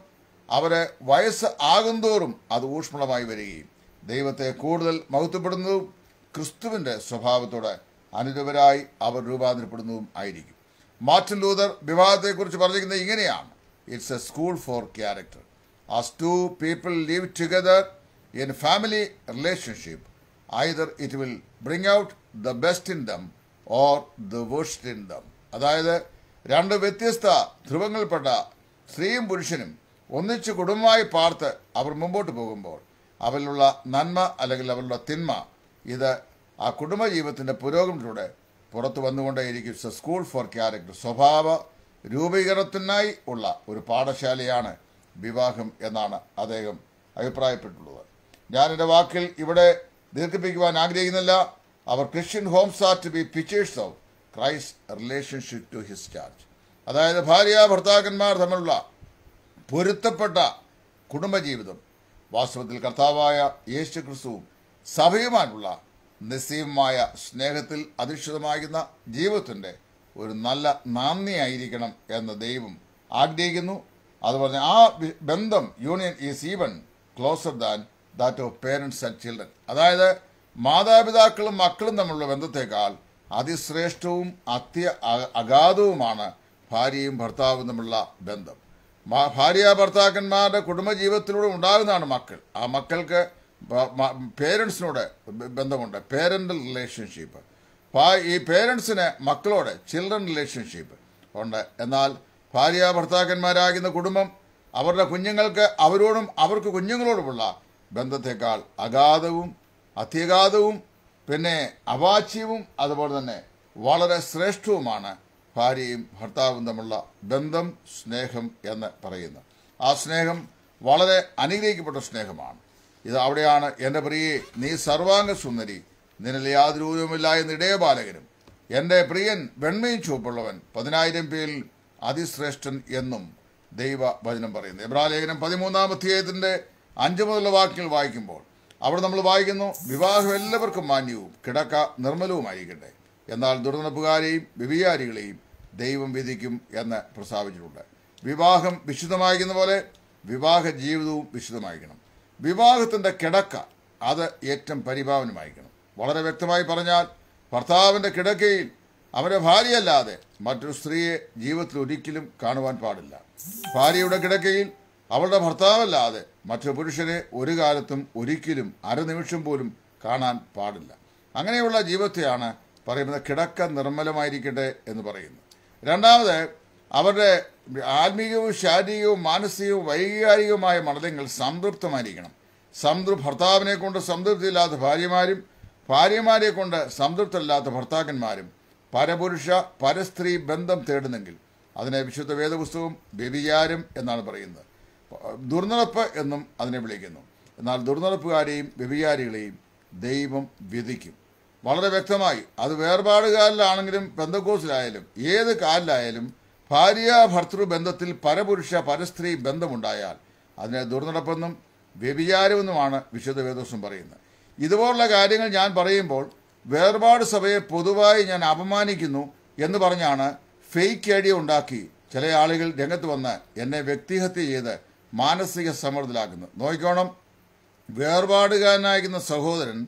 Speaker 1: അവരെ വയസ്സ് ആകുന്തോറും അത് ഊഷ്മളമായി വരികയും ദൈവത്തെ കൂടുതൽ മഹത്വപ്പെടുന്നതും ക്രിസ്തുവിൻ്റെ സ്വഭാവത്തോടെ അനുരൂപരായി അവർ രൂപാന്തരപ്പെടുന്നതും ആയിരിക്കും മാർട്ടിൻ ലൂതർ വിവാഹത്തെക്കുറിച്ച് പറഞ്ഞിരിക്കുന്നത് ഇങ്ങനെയാണ് it's a school for character as two people live together in family relationship either it will bring out the best in them or the worst in them അതായത് രണ്ട് വ്യത്യസ്ത ധ്രുവങ്ങൾപ്പെട്ട സ്ത്രീയും പുരുഷനും ഒന്നിച്ച് കുടുംബമായി പാർത്ത് അവർ മുമ്പോട്ട് പോകുമ്പോൾ അവരിലുള്ള നന്മ അല്ലെങ്കിൽ അവരുടെ തിന്മ ഇത് ആ കുടുംബജീവിതത്തിൻ്റെ പുരോഗമനത്തിലൂടെ പുറത്തു വന്നുകൊണ്ടേയിരിക്കും സ്കൂൾ ഫോർ ക്യാരക്ടർ സ്വഭാവ രൂപീകരണത്തിനായി ഉള്ള ഒരു പാഠശാലയാണ് വിവാഹം എന്നാണ് അദ്ദേഹം അഭിപ്രായപ്പെട്ടുള്ളത് ഞാൻ എൻ്റെ വാക്കിൽ ഇവിടെ ദീർഘിപ്പിക്കുവാൻ ആഗ്രഹിക്കുന്നില്ല അവർ Christian homes are to be pictures of Christ relationship to his church അതായത് ഭാര്യ ഭർത്താക്കന്മാർ തമ്മിലുള്ള പൊരുത്തപ്പെട്ട കുടുംബജീവിതം വാസ്തവത്തിൽ കർത്താവായ യേശു ക്രിസ്തുവും സഭയുമായിട്ടുള്ള നിസ്സീമമായ സ്നേഹത്തിൽ അധിഷ്ഠിതമാകുന്ന ജീവിതത്തിൻ്റെ ഒരു നല്ല നാന്ദിയായിരിക്കണം എന്ന് ദൈവം ആഗ്രഹിക്കുന്നു അതുപോലെ ആ ബന്ധം union is even closer than that of parents and children അതായത് മാതാപിതാക്കളും മക്കളും തമ്മിലുള്ള ബന്ധത്തേക്കാൾ അതിശ്രേഷ്ഠവും അത്യ അഗാധവുമാണ് ഭാര്യയും ഭർത്താവും തമ്മിലുള്ള ബന്ധം ഭാര്യ ഭർത്താക്കന്മാരുടെ കുടുംബജീവിതത്തിലൂടെ ഉണ്ടാകുന്നതാണ് മക്കൾ ആ മക്കൾക്ക് പേരൻസിനോട് ബന്ധമുണ്ട് പേരൻ്റൽ റിലേഷൻഷിപ്പ് ഈ പേരൻസിന് മക്കളോട് ചിൽഡ്രൻ റിലേഷൻഷിപ്പ് ഉണ്ട് എന്നാൽ ഭാര്യ ഭർത്താക്കന്മാരാകുന്ന കുടുംബം അവരുടെ കുഞ്ഞുങ്ങൾക്ക് അവരോടും അവർക്ക് കുഞ്ഞുങ്ങളോടുമുള്ള ബന്ധത്തെക്കാൾ അഗാധവും അത്യഗാധവും പിന്നെ അവാച്യവും അതുപോലെ തന്നെ വളരെ ശ്രേഷ്ഠവുമാണ് ഭാര്യയും ഭർത്താവും തമ്മിലുള്ള ബന്ധം സ്നേഹം എന്ന് പറയുന്നു ആ സ്നേഹം വളരെ അനുഗ്രഹിക്കപ്പെട്ട സ്നേഹമാണ് ഇത് അവിടെയാണ് എൻ്റെ പ്രിയെ നീ സർവാംഗ സുന്ദരി നിന്നിൽ യാതൊരു എന്ന എന്ന് ബാലകനും എൻ്റെ പ്രിയൻ വെണ്മയും ചുവപ്പുള്ളവൻ പതിനായിരം പേരിൽ അതിശ്രേഷ്ഠൻ എന്നും ദൈവ വചനം പറയുന്നു എബ്രാലേഖനം പതിമൂന്നാം അധ്യായത്തിൻ്റെ അഞ്ച് മുതലുള്ള വാക്യങ്ങൾ വായിക്കുമ്പോൾ അവിടെ നമ്മൾ വായിക്കുന്നു വിവാഹം എല്ലാവർക്കും മാന്യവും കിടക്ക നിർമ്മലവുമായിരിക്കട്ടെ എന്നാൽ ദുർനടപ്പുകാരെയും വിവിയാരികളെയും ദൈവം വിധിക്കും എന്ന് പ്രസ്താവിച്ചിട്ടുണ്ട് വിവാഹം വിശുദ്ധമായിരിക്കുന്ന പോലെ വിവാഹ ജീവിതവും വിശുദ്ധമായിരിക്കണം വിവാഹത്തിൻ്റെ കിടക്ക അത് ഏറ്റവും പരിഭാവനമായിരിക്കണം വളരെ വ്യക്തമായി പറഞ്ഞാൽ ഭർത്താവിൻ്റെ കിടക്കയിൽ അവരുടെ ഭാര്യയല്ലാതെ മറ്റൊരു സ്ത്രീയെ ജീവിതത്തിൽ ഒരിക്കലും കാണുവാൻ പാടില്ല ഭാര്യയുടെ കിടക്കയിൽ അവളുടെ ഭർത്താവല്ലാതെ മറ്റു പുരുഷനെ ഒരു കാലത്തും ഒരിക്കലും അരനിമിഷം പോലും കാണാൻ പാടില്ല അങ്ങനെയുള്ള ജീവിതത്തെയാണ് പറയുന്നത് കിടക്ക നിർമ്മലമായിരിക്കട്ടെ എന്ന് പറയുന്നു രണ്ടാമത് അവരുടെ ആത്മീയവും ശാരീരികവും മാനസികവും വൈകാരികവുമായ മണ്ഡലങ്ങൾ സംതൃപ്തമായിരിക്കണം സംതൃ ഭർത്താവിനെ കൊണ്ട് സംതൃപ്തിയില്ലാത്ത ഭാര്യമാരും ഭാര്യമാരെ കൊണ്ട് സംതൃപ്തല്ലാത്ത ഭർത്താക്കന്മാരും പരപുരുഷ പരസ്ത്രീ ബന്ധം തേടുന്നെങ്കിൽ അതിനെ വിശുദ്ധ വേദപുസ്തകവും വ്യഭിചാരം എന്നാണ് പറയുന്നത് ദുർനടപ്പ് എന്നും അതിനെ വിളിക്കുന്നു എന്നാൽ ദുർനടപ്പുകാരെയും വ്യഭിചാരികളെയും ദൈവം വിധിക്കും വളരെ വ്യക്തമായി അത് വേർപാടുകാലിലാണെങ്കിലും ബന്ധക്കോസിലായാലും ഏത് കാലിലായാലും ഭാര്യ ഭർത്തൃ ബന്ധത്തിൽ പരപുരുഷ പരസ്ത്രീ ബന്ധമുണ്ടായാൽ അതിനെ ദുർനടപ്പെന്നും വ്യഭിചാരമെന്നുമാണ് വിശുദ്ധ വേദോസം പറയുന്നത് ഇതുപോലുള്ള കാര്യങ്ങൾ ഞാൻ പറയുമ്പോൾ വേർപാട് സഭയെ പൊതുവായി ഞാൻ അപമാനിക്കുന്നു എന്ന് പറഞ്ഞാണ് ഫേക്ക് ഐഡിയ ഉണ്ടാക്കി ചില ആളുകൾ രംഗത്ത് വന്ന് എന്നെ വ്യക്തിഹത്യ ചെയ്ത് മാനസിക സമ്മർദ്ദത്തിലാക്കുന്നു നോക്കിക്കോണം വേർപാടുകാരനായിരിക്കുന്ന സഹോദരൻ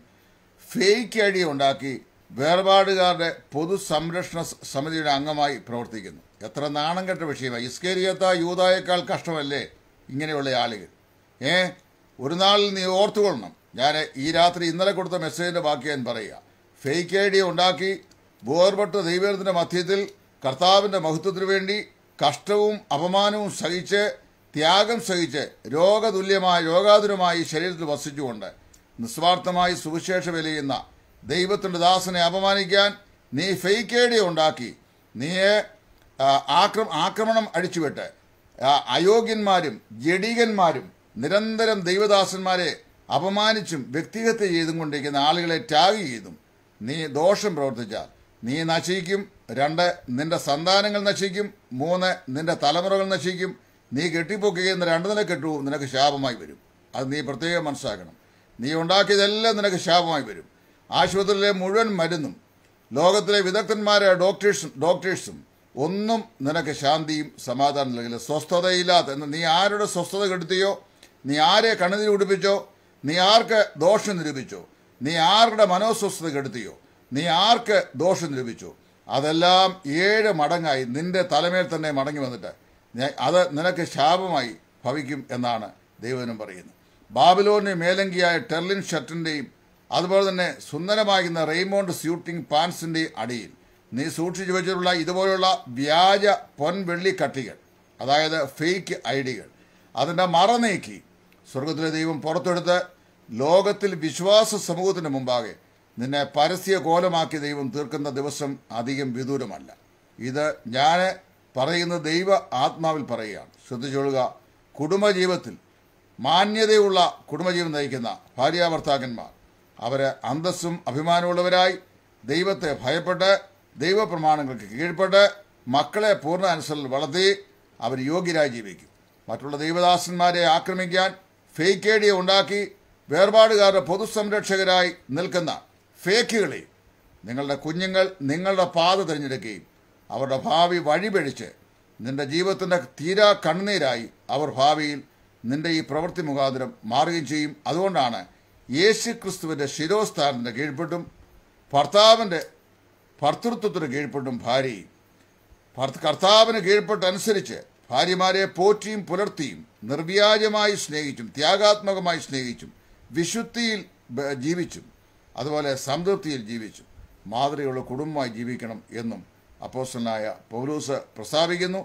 Speaker 1: ഫേക്ക് ഐ ഡി ഉണ്ടാക്കി വേർപാടുകാരുടെ പൊതു സംരക്ഷണ സമിതിയുടെ അംഗമായി പ്രവർത്തിക്കുന്നു എത്ര നാണം കെട്ട വിഷയമായി ഇസ്കേരിയത്ത യൂതായേക്കാൾ കഷ്ടമല്ലേ ഇങ്ങനെയുള്ള ആളുകൾ ഏ ഒരു നാളിൽ നീ ഓർത്തുകൊള്ളണം ഞാൻ ഈ രാത്രി ഇന്നലെ കൊടുത്ത മെസ്സേജിൻ്റെ ബാക്കി ഞാൻ പറയുക ഫേക്ക് ഐ ഡി ഉണ്ടാക്കി ബോർപെട്ട ദൈവത്തിൻ്റെ മധ്യത്തിൽ കർത്താവിൻ്റെ മഹത്വത്തിനു വേണ്ടി കഷ്ടവും അപമാനവും സഹിച്ച് ത്യാഗം സഹിച്ച് രോഗതുല്യമായ രോഗാതുരമായി ശരീരത്തിൽ വസിച്ചുകൊണ്ട് നിസ്വാർത്ഥമായി സുവിശേഷ വിലയുന്ന ദൈവത്തിൻ്റെ ദാസനെ അപമാനിക്കാൻ നീ ഫെയ്ക്കേടി ഉണ്ടാക്കി നീയെ ആക്രമ ആക്രമണം അഴിച്ചുവിട്ട് അയോഗ്യന്മാരും ജഡീകന്മാരും നിരന്തരം ദൈവദാസന്മാരെ അപമാനിച്ചും വ്യക്തിഹത്യ ചെയ്തും കൊണ്ടിരിക്കുന്ന ആളുകളെ ടാഗ് ചെയ്തും നീ ദോഷം പ്രവർത്തിച്ചാൽ നീ നശിക്കും രണ്ട് നിന്റെ സന്താനങ്ങൾ നശിക്കും മൂന്ന് നിന്റെ തലമുറകൾ നശിക്കും നീ കെട്ടിപ്പൊക്കുകയെന്ന് രണ്ടു നില കെട്ടുവും നിനക്ക് ശാപമായി വരും അത് നീ പ്രത്യേകം മനസ്സിലാക്കണം നീ ഉണ്ടാക്കിയതെല്ലാം നിനക്ക് ശാപമായി വരും ആശുപത്രിയിലെ മുഴുവൻ മരുന്നും ലോകത്തിലെ വിദഗ്ധന്മാരായ ഡോക്ടേഴ്സും ഡോക്ടേഴ്സും ഒന്നും നിനക്ക് ശാന്തിയും സമാധാനം നൽകില്ല സ്വസ്ഥതയില്ലാത്ത നീ ആരുടെ സ്വസ്ഥത കെടുത്തിയോ നീ ആരെ കണുതി ഉടിപ്പിച്ചോ നീ ആർക്ക് ദോഷം നിരൂപിച്ചോ നീ ആരുടെ മനോസ്വസ്ഥത കെടുത്തിയോ നീ ആർക്ക് ദോഷം നിരൂപിച്ചോ അതെല്ലാം ഏഴ് മടങ്ങായി നിന്റെ തലമേൽ തന്നെ മടങ്ങി വന്നിട്ട് അത് നിനക്ക് ശാപമായി ഭവിക്കും എന്നാണ് ദൈവനും പറയുന്നത് ബാബിലോണി മേലങ്കിയായ ടെർലിൻ ഷർട്ടിൻ്റെയും അതുപോലെ തന്നെ സുന്ദരമാകുന്ന റെയ്മോണ്ട് സ്യൂട്ടിംഗ് പാൻസിൻ്റെയും അടിയിൽ നീ സൂക്ഷിച്ചു വെച്ചിട്ടുള്ള ഇതുപോലുള്ള വ്യാജ പൊൻവെള്ളി കട്ടികൾ അതായത് ഫേക്ക് ഐ ഡികൾ അതിൻ്റെ മറ നീക്കി സ്വർഗത്തിലെ ദൈവം പുറത്തെടുത്ത് ലോകത്തിൽ വിശ്വാസ സമൂഹത്തിന് മുമ്പാകെ നിന്നെ പരസ്യ കോലമാക്കി ദൈവം തീർക്കുന്ന ദിവസം അധികം വിദൂരമല്ല ഇത് ഞാൻ പറയുന്ന ദൈവ ആത്മാവിൽ പറയുകയാണ് ശ്രദ്ധിച്ചൊള്ളുക കുടുംബജീവിതത്തിൽ മാന്യതയുള്ള കുടുംബജീവിതം നയിക്കുന്ന ഭാര്യ ഭർത്താക്കന്മാർ അവരെ അന്തസ്സും അഭിമാനമുള്ളവരായി ദൈവത്തെ ഭയപ്പെട്ട് ദൈവപ്രമാണങ്ങൾക്ക് കീഴ്പ്പെട്ട് മക്കളെ പൂർണ്ണ അനുസരണയിൽ വളർത്തി അവർ യോഗ്യരായി ജീവിക്കും മറ്റുള്ള ദൈവദാസന്മാരെ ആക്രമിക്കാൻ ഫേക്കേടിയെ ഉണ്ടാക്കി വേർപാടുകാരുടെ പൊതുസംരക്ഷകരായി നിൽക്കുന്ന ഫേക്കുകളെ നിങ്ങളുടെ കുഞ്ഞുങ്ങൾ നിങ്ങളുടെ പാത തിരഞ്ഞെടുക്കുകയും അവരുടെ ഭാവി വഴിപഴിച്ച് നിന്റെ ജീവിതത്തിൻ്റെ തീരാ കണ്ണുനീരായി അവർ ഭാവിയിൽ നിന്റെ ഈ പ്രവൃത്തി മുഖാന്തരം മാറുകയും ചെയ്യും അതുകൊണ്ടാണ് യേശു ക്രിസ്തുവിൻ്റെ ശിരോസ്ഥാനത്തിൻ്റെ കീഴ്പ്പെട്ടും ഭർത്താവിൻ്റെ ഭർത്തൃത്വത്തിന് കീഴ്പ്പെട്ടും ഭാര്യയും കർത്താവിന് കീഴ്പ്പെട്ടനുസരിച്ച് ഭാര്യമാരെ പോറ്റിയും പുലർത്തിയും നിർവ്യാജമായി സ്നേഹിച്ചും ത്യാഗാത്മകമായി സ്നേഹിച്ചും വിശുദ്ധിയിൽ ജീവിച്ചും അതുപോലെ സംതൃപ്തിയിൽ ജീവിച്ചും മാതൃകയുള്ള കുടുംബമായി ജീവിക്കണം എന്നും അപ്പോസ്റ്റലായ പൗലൂസ് പ്രസ്താവിക്കുന്നു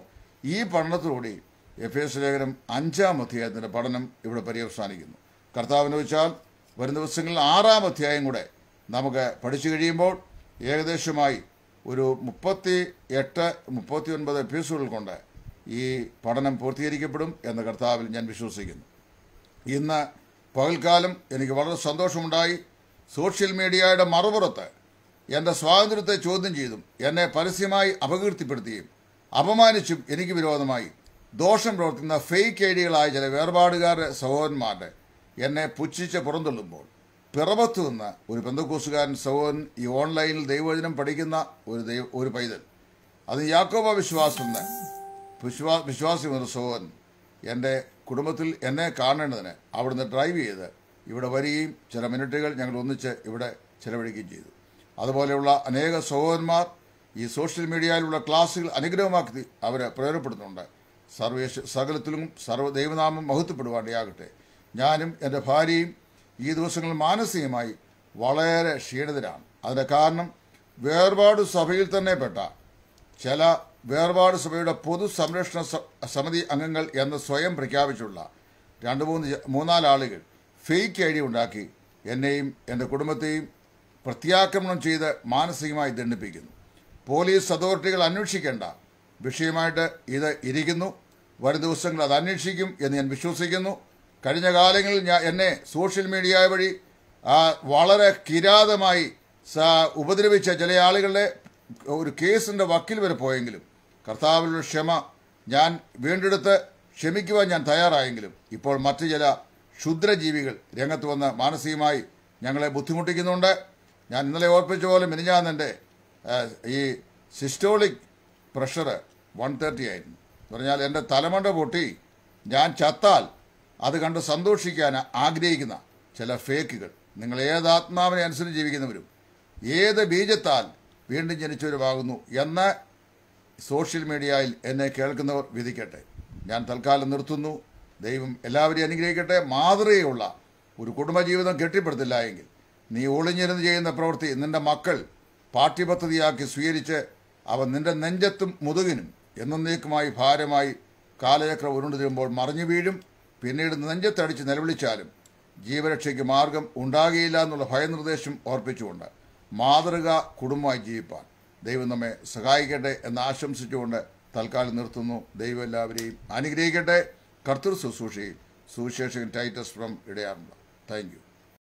Speaker 1: ഈ പഠനത്തിലൂടെയും എഫ് എസ് ലേഖനം അഞ്ചാം അധ്യായത്തിൻ്റെ പഠനം ഇവിടെ പര്യവസാനിക്കുന്നു കർത്താവിനെ വെച്ചാൽ വരും ദിവസങ്ങളിൽ ആറാം അധ്യായം കൂടെ നമുക്ക് പഠിച്ചു കഴിയുമ്പോൾ ഏകദേശമായി ഒരു മുപ്പത്തി എട്ട് മുപ്പത്തി ഒൻപത് എപ്പിസോഡുകൾ കൊണ്ട് ഈ പഠനം പൂർത്തീകരിക്കപ്പെടും എന്ന കർത്താവിൽ ഞാൻ വിശ്വസിക്കുന്നു ഇന്ന് പകൽക്കാലം എനിക്ക് വളരെ സന്തോഷമുണ്ടായി സോഷ്യൽ മീഡിയയുടെ മറുപുറത്ത് എൻ്റെ സ്വാതന്ത്ര്യത്തെ ചോദ്യം ചെയ്തും എന്നെ പരസ്യമായി അപകീർത്തിപ്പെടുത്തുകയും അപമാനിച്ചും എനിക്ക് വിരോധമായി ദോഷം പ്രവർത്തിക്കുന്ന ഫേക്ക് ഐഡികളായ ചില വേർപാടുകാരുടെ സഹോദരന്മാരുടെ എന്നെ പുച്ഛിച്ച് പുറന്തള്ളുമ്പോൾ പിറവത്ത് നിന്ന് ഒരു ബന്ധുക്കൂസുകാരൻ സഹോദരൻ ഈ ഓൺലൈനിൽ ദൈവവചനം പഠിക്കുന്ന ഒരു ദൈവ ഒരു പൈതൽ അത് യാക്കോബ വിശ്വാസം എന്ന് വിശ്വാ വിശ്വാസം എന്ന സഹോദരൻ എൻ്റെ കുടുംബത്തിൽ എന്നെ കാണേണ്ടതിന് അവിടുന്ന് ഡ്രൈവ് ചെയ്ത് ഇവിടെ വരികയും ചില മിനിറ്റുകൾ ഞങ്ങൾ ഒന്നിച്ച് ഇവിടെ ചിലവഴിക്കുകയും ചെയ്തു അതുപോലെയുള്ള അനേക സഹോദരന്മാർ ഈ സോഷ്യൽ മീഡിയയിലുള്ള ക്ലാസ്സുകൾ അനുഗ്രഹമാക്കി അവരെ പ്രയോജനപ്പെടുത്തുന്നുണ്ട് സർവേശ സകലത്തിലും ദൈവനാമം മഹത്വപ്പെടുവാണ്ടയാകട്ടെ ഞാനും എൻ്റെ ഭാര്യയും ഈ ദിവസങ്ങൾ മാനസികമായി വളരെ ക്ഷീണിതരാണ് അതിൻ്റെ കാരണം വേർപാട് സഭയിൽ തന്നെ പെട്ട ചില വേർപാട് സഭയുടെ പൊതു സംരക്ഷണ സമിതി അംഗങ്ങൾ എന്ന് സ്വയം പ്രഖ്യാപിച്ചുള്ള രണ്ട് മൂന്ന് മൂന്നാലാളുകൾ ആളുകൾ ഫേക്ക് ഐ ഡി ഉണ്ടാക്കി എന്നെയും എൻ്റെ കുടുംബത്തെയും പ്രത്യാക്രമണം ചെയ്ത് മാനസികമായി ദണ്ഡിപ്പിക്കുന്നു പോലീസ് അതോറിറ്റികൾ അന്വേഷിക്കേണ്ട വിഷയമായിട്ട് ഇത് ഇരിക്കുന്നു വരും ദിവസങ്ങൾ അത് അന്വേഷിക്കും എന്ന് ഞാൻ വിശ്വസിക്കുന്നു കഴിഞ്ഞ കാലങ്ങളിൽ ഞാൻ എന്നെ സോഷ്യൽ മീഡിയ വഴി വളരെ കിരാതമായി ഉപദ്രവിച്ച ചില ആളുകളുടെ ഒരു കേസിൻ്റെ വക്കിൽ വരെ പോയെങ്കിലും കർത്താവിലുള്ള ക്ഷമ ഞാൻ വീണ്ടെടുത്ത് ക്ഷമിക്കുവാൻ ഞാൻ തയ്യാറായെങ്കിലും ഇപ്പോൾ മറ്റു ചില ക്ഷുദ്രജീവികൾ രംഗത്ത് വന്ന് മാനസികമായി ഞങ്ങളെ ബുദ്ധിമുട്ടിക്കുന്നുണ്ട് ഞാൻ ഇന്നലെ ഓർപ്പിച്ച പോലെ മിനിഞ്ഞാന്നെൻ്റെ ഈ സിസ്റ്റോളിക് പ്രഷർ വൺ തേർട്ടി ആയിരുന്നു പറഞ്ഞാൽ എൻ്റെ തലമണ്ട പൊട്ടി ഞാൻ ചത്താൽ അത് കണ്ട് സന്തോഷിക്കാൻ ആഗ്രഹിക്കുന്ന ചില ഫേക്കുകൾ നിങ്ങൾ ഏത് ആത്മാവിനെ അനുസരിച്ച് ജീവിക്കുന്നവരും ഏത് ബീജത്താൽ വീണ്ടും ജനിച്ചവരുമാകുന്നു എന്ന് സോഷ്യൽ മീഡിയയിൽ എന്നെ കേൾക്കുന്നവർ വിധിക്കട്ടെ ഞാൻ തൽക്കാലം നിർത്തുന്നു ദൈവം എല്ലാവരെയും അനുഗ്രഹിക്കട്ടെ മാതൃകയുള്ള ഒരു കുടുംബജീവിതം കെട്ടിപ്പടുത്തില്ല എങ്കിൽ നീ ഒളിഞ്ഞിരുന്ന് ചെയ്യുന്ന പ്രവൃത്തി നിന്റെ മക്കൾ പാഠ്യപദ്ധതിയാക്കി സ്വീകരിച്ച് അവ നിന്റെ നെഞ്ചത്തും മുതുകിനും എന്നേക്കുമായി ഭാരമായി കാലചക്രം ഉരുണ്ടു മറിഞ്ഞു വീഴും പിന്നീട് നെഞ്ചത്തടിച്ച് നിലവിളിച്ചാലും ജീവരക്ഷയ്ക്ക് മാർഗം ഉണ്ടാകുകയില്ല എന്നുള്ള ഭയനിർദ്ദേശം ഓർപ്പിച്ചുകൊണ്ട് മാതൃക കുടുംബമായി ജീവിപ്പാൻ ദൈവം നമ്മെ സഹായിക്കട്ടെ എന്ന് ആശംസിച്ചുകൊണ്ട് തൽക്കാലം നിർത്തുന്നു ദൈവം എല്ലാവരെയും അനുഗ്രഹിക്കട്ടെ കർത്തൃ ശുശ്രൂഷയിൽ സുവിശേഷകൻ ടൈറ്റസ് ഫ്രം ഇടയാറുണ്ട് താങ്ക്